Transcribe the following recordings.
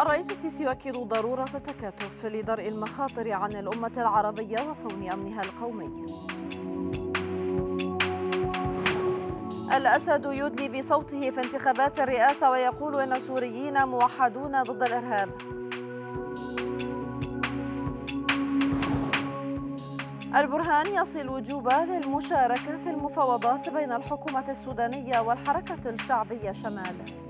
الرئيس السيسي يؤكد ضرورة التكاتف لدرء المخاطر عن الأمة العربية وصون أمنها القومي الأسد يدلي بصوته في انتخابات الرئاسة ويقول إن السوريين موحدون ضد الإرهاب البرهان يصل جوبا للمشاركة في المفاوضات بين الحكومة السودانية والحركة الشعبية شمال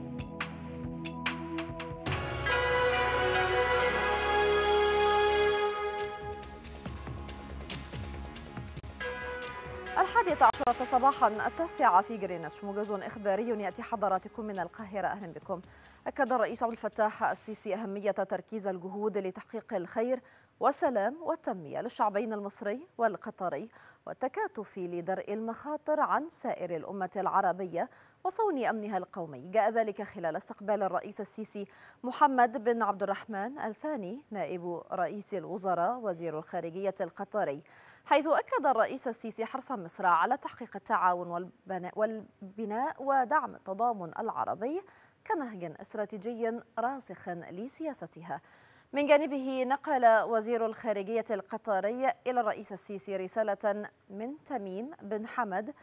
الحادية عشرة صباحا التاسعة في جرينتش موجز إخباري يأتي حضراتكم من القاهرة أهلا بكم أكد الرئيس عبد الفتاح السيسي أهمية تركيز الجهود لتحقيق الخير والسلام والتنمية للشعبين المصري والقطري والتكاتف لدرء المخاطر عن سائر الأمة العربية وصون أمنها القومي جاء ذلك خلال استقبال الرئيس السيسي محمد بن عبد الرحمن الثاني نائب رئيس الوزراء وزير الخارجية القطري حيث أكد الرئيس السيسي حرص مصر على تحقيق التعاون والبناء ودعم التضامن العربي كنهج استراتيجي راسخ لسياستها من جانبه نقل وزير الخارجية القطري إلى الرئيس السيسي رسالة من تميم بن حمد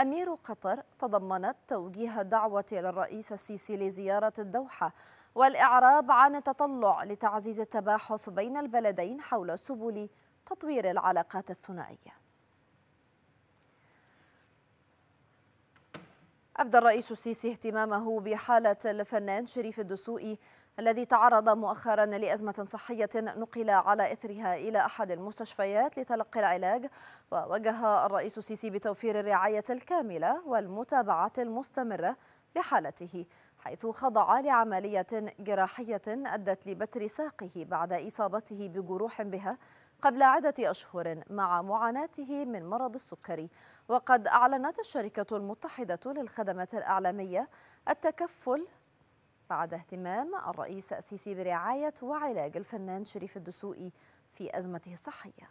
أمير قطر تضمنت توجيه دعوة إلى الرئيس السيسي لزيارة الدوحة والإعراب عن التطلع لتعزيز التباحث بين البلدين حول سبل تطوير العلاقات الثنائية أبدى الرئيس السيسي اهتمامه بحالة الفنان شريف الدسوقي الذي تعرض مؤخرا لأزمة صحية نقل على إثرها إلى أحد المستشفيات لتلقي العلاج ووجه الرئيس السيسي بتوفير الرعاية الكاملة والمتابعة المستمرة لحالته حيث خضع لعملية جراحية أدت لبتر ساقه بعد إصابته بجروح بها قبل عدة أشهر مع معاناته من مرض السكري وقد أعلنت الشركة المتحدة للخدمات الإعلامية التكفل بعد اهتمام الرئيس السيسي برعاية وعلاج الفنان شريف الدسوقي في أزمته الصحية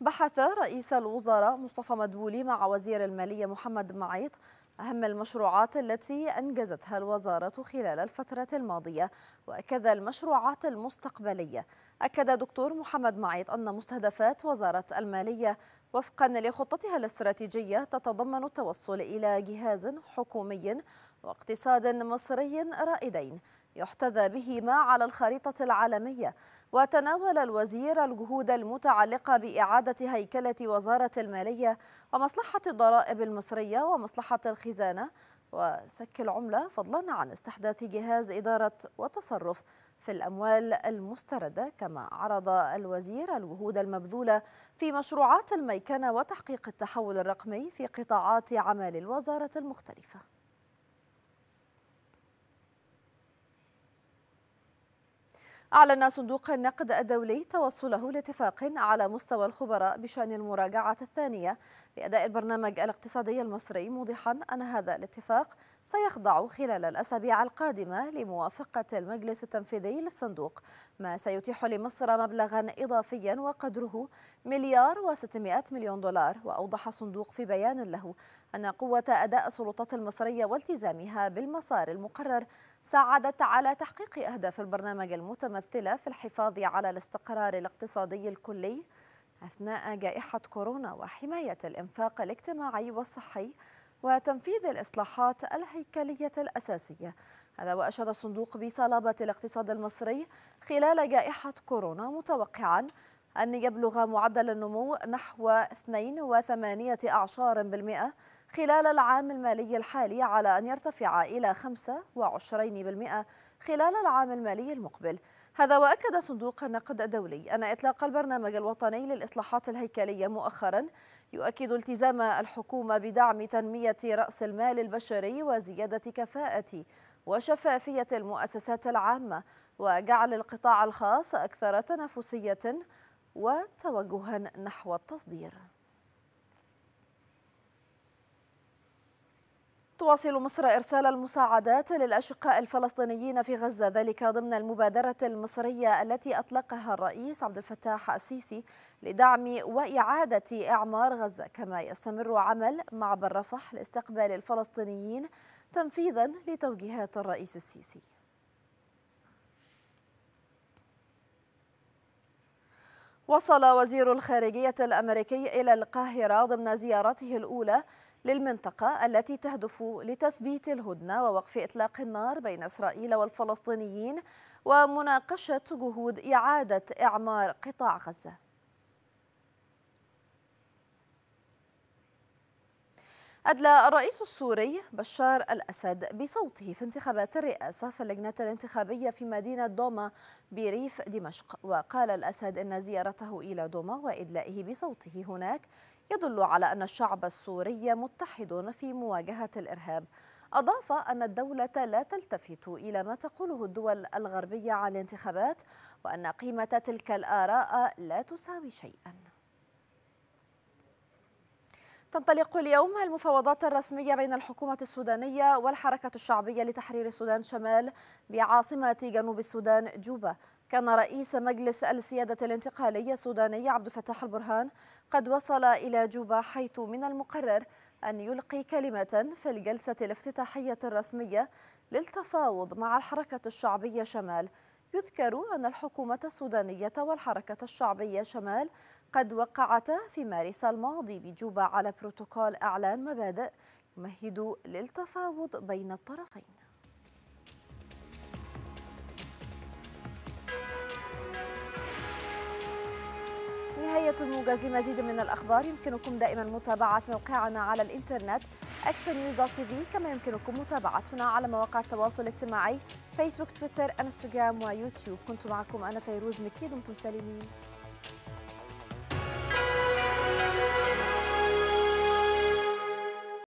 بحث رئيس الوزراء مصطفى مدبولي مع وزير المالية محمد معيط أهم المشروعات التي أنجزتها الوزارة خلال الفترة الماضية وكذا المشروعات المستقبلية أكد دكتور محمد معيط أن مستهدفات وزارة المالية وفقا لخطتها الاستراتيجية تتضمن التوصل إلى جهاز حكومي واقتصاد مصري رائدين يحتذى بهما على الخريطة العالمية وتناول الوزير الجهود المتعلقة بإعادة هيكلة وزارة المالية ومصلحة الضرائب المصرية ومصلحة الخزانة وسك العملة فضلا عن استحداث جهاز إدارة وتصرف في الأموال المستردة كما عرض الوزير الجهود المبذولة في مشروعات الميكنة وتحقيق التحول الرقمي في قطاعات عمل الوزارة المختلفة أعلن صندوق النقد الدولي توصله لاتفاق على مستوى الخبراء بشأن المراجعة الثانية لأداء البرنامج الاقتصادي المصري موضحا أن هذا الاتفاق سيخضع خلال الأسابيع القادمة لموافقة المجلس التنفيذي للصندوق ما سيتيح لمصر مبلغا إضافيا وقدره مليار و600 مليون دولار وأوضح الصندوق في بيان له أن قوة أداء السلطات المصرية والتزامها بالمسار المقرر ساعدت على تحقيق أهداف البرنامج المتمثلة في الحفاظ على الاستقرار الاقتصادي الكلي أثناء جائحة كورونا وحماية الإنفاق الاجتماعي والصحي وتنفيذ الإصلاحات الهيكلية الأساسية هذا وأشاد الصندوق بصلابة الاقتصاد المصري خلال جائحة كورونا متوقعاً أن يبلغ معدل النمو نحو 2.8 أعشار بالمئة خلال العام المالي الحالي على أن يرتفع إلى 25% خلال العام المالي المقبل هذا وأكد صندوق النقد الدولي أن إطلاق البرنامج الوطني للإصلاحات الهيكلية مؤخرا يؤكد التزام الحكومة بدعم تنمية رأس المال البشري وزيادة كفاءة وشفافية المؤسسات العامة وجعل القطاع الخاص أكثر تنافسية وتوجها نحو التصدير تواصل مصر إرسال المساعدات للأشقاء الفلسطينيين في غزة ذلك ضمن المبادرة المصرية التي أطلقها الرئيس عبد الفتاح السيسي لدعم وإعادة إعمار غزة كما يستمر عمل معبر رفح لاستقبال الفلسطينيين تنفيذا لتوجيهات الرئيس السيسي وصل وزير الخارجية الأمريكي إلى القاهرة ضمن زيارته الأولى للمنطقة التي تهدف لتثبيت الهدنة ووقف إطلاق النار بين إسرائيل والفلسطينيين ومناقشة جهود إعادة إعمار قطاع غزة أدلى الرئيس السوري بشار الأسد بصوته في انتخابات الرئاسة في اللجنة الانتخابية في مدينة دوما بريف دمشق وقال الأسد إن زيارته إلى دوما وإدلائه بصوته هناك يدل على أن الشعب السوري متحد في مواجهة الإرهاب أضاف أن الدولة لا تلتفت إلى ما تقوله الدول الغربية عن الانتخابات وأن قيمة تلك الآراء لا تساوي شيئاً تنطلق اليوم المفاوضات الرسمية بين الحكومة السودانية والحركة الشعبية لتحرير السودان شمال بعاصمة جنوب السودان جوبا كان رئيس مجلس السيادة الانتقالية السوداني عبد الفتاح البرهان قد وصل إلى جوبا حيث من المقرر أن يلقي كلمة في الجلسة الافتتاحية الرسمية للتفاوض مع الحركة الشعبية شمال يذكر أن الحكومة السودانية والحركة الشعبية شمال قد وقعتا في مارس الماضي بجوبا على بروتوكول إعلان مبادئ يمهد للتفاوض بين الطرفين نهاية الموجز لمزيد من الأخبار يمكنكم دائما متابعة موقعنا على الإنترنت actionnews.tv كما يمكنكم متابعتنا على مواقع التواصل الاجتماعي فيسبوك تويتر انستغرام ويوتيوب كنت معكم أنا فيروز مكي دمتم سالمين